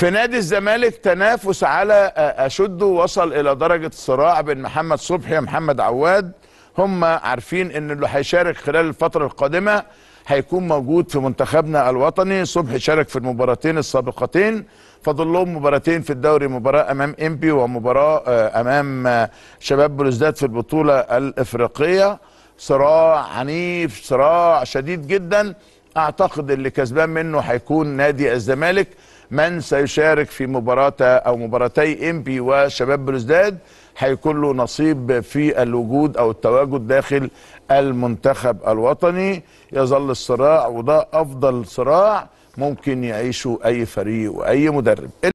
في نادي الزمالك تنافس على آه، اشده وصل الى درجه صراع بين محمد صبحي ومحمد عواد هم عارفين ان اللي هيشارك خلال الفتره القادمه هيكون موجود في منتخبنا الوطني صبحي شارك في المباراتين السابقتين فاضل لهم مباراتين في الدوري مباراه امام انبي ومباراه آه، امام آه، شباب بلوزداد في البطوله الافريقيه صراع عنيف صراع شديد جدا اعتقد اللي كسبان منه هيكون نادي الزمالك من سيشارك في مباراه او مباراتي انبي وشباب بلوزداد هيكون له نصيب في الوجود او التواجد داخل المنتخب الوطني يظل الصراع وده افضل صراع ممكن يعيشه اي فريق واي مدرب